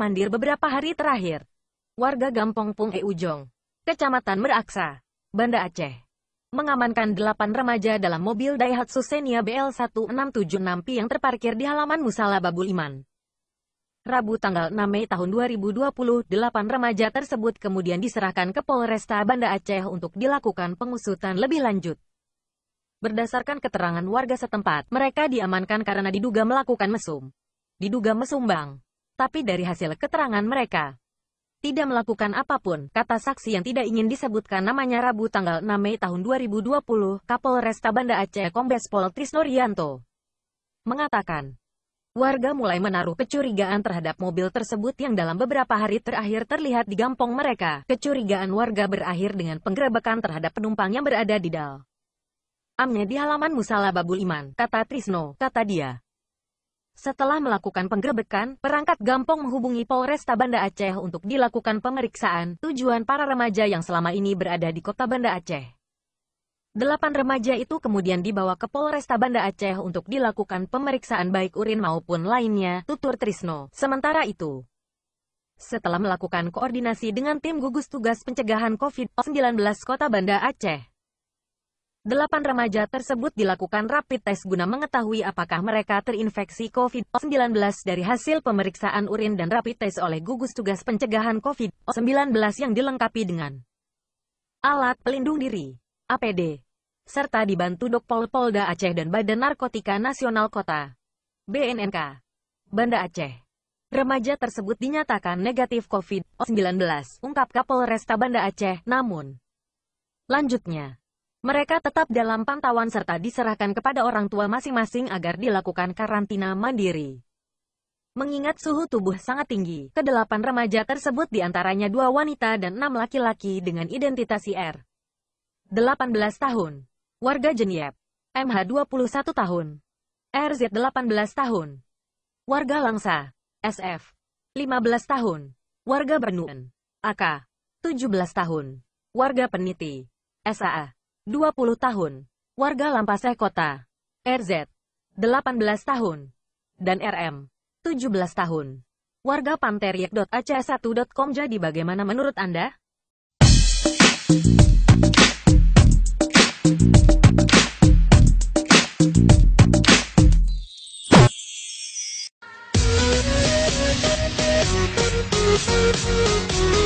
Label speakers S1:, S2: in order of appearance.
S1: mandir beberapa hari terakhir. Warga Gampong Pung Eujong, Kecamatan Meraksa, Banda Aceh, mengamankan delapan remaja dalam mobil Daihatsu Xenia BL1676P yang terparkir di halaman Musala Babul Iman. Rabu tanggal 6 Mei tahun 2020, delapan remaja tersebut kemudian diserahkan ke Polresta Banda Aceh untuk dilakukan pengusutan lebih lanjut. Berdasarkan keterangan warga setempat, mereka diamankan karena diduga melakukan mesum. Diduga mesumbang tapi dari hasil keterangan mereka, tidak melakukan apapun, kata saksi yang tidak ingin disebutkan namanya Rabu tanggal 6 Mei tahun 2020, Kapolresta Banda Aceh Kombes Pol Trisno mengatakan, warga mulai menaruh kecurigaan terhadap mobil tersebut yang dalam beberapa hari terakhir terlihat di gampong mereka. Kecurigaan warga berakhir dengan penggerebekan terhadap penumpang yang berada di dal. Amnya di halaman Musala Babul Iman, kata Trisno, kata dia. Setelah melakukan penggerebekan, perangkat Gampong menghubungi Polresta Banda Aceh untuk dilakukan pemeriksaan tujuan para remaja yang selama ini berada di kota Banda Aceh. Delapan remaja itu kemudian dibawa ke Polresta Banda Aceh untuk dilakukan pemeriksaan baik urin maupun lainnya, tutur Trisno. Sementara itu, setelah melakukan koordinasi dengan tim gugus tugas pencegahan COVID-19 Kota Banda Aceh, Delapan remaja tersebut dilakukan rapid test guna mengetahui apakah mereka terinfeksi COVID-19 dari hasil pemeriksaan urin dan rapid test oleh gugus tugas pencegahan COVID-19 yang dilengkapi dengan alat pelindung diri, APD, serta dibantu Dokpol Polda Aceh dan Badan Narkotika Nasional Kota, BNNK, Banda Aceh. Remaja tersebut dinyatakan negatif COVID-19, ungkap Kapolresta Banda Aceh, namun lanjutnya. Mereka tetap dalam pantauan serta diserahkan kepada orang tua masing-masing agar dilakukan karantina mandiri. Mengingat suhu tubuh sangat tinggi, kedelapan remaja tersebut diantaranya dua wanita dan enam laki-laki dengan identitas IR. 18 tahun, warga Jenyep, MH 21 tahun, RZ 18 tahun, warga Langsa, SF, 15 tahun, warga Bernuen, AK, 17 tahun, warga Peniti, SAA, 20 tahun, warga Lampaseh Kota, RZ, 18 tahun, dan RM, 17 tahun. Warga pamteriek.acs1.com jadi bagaimana menurut Anda? We'll be right back.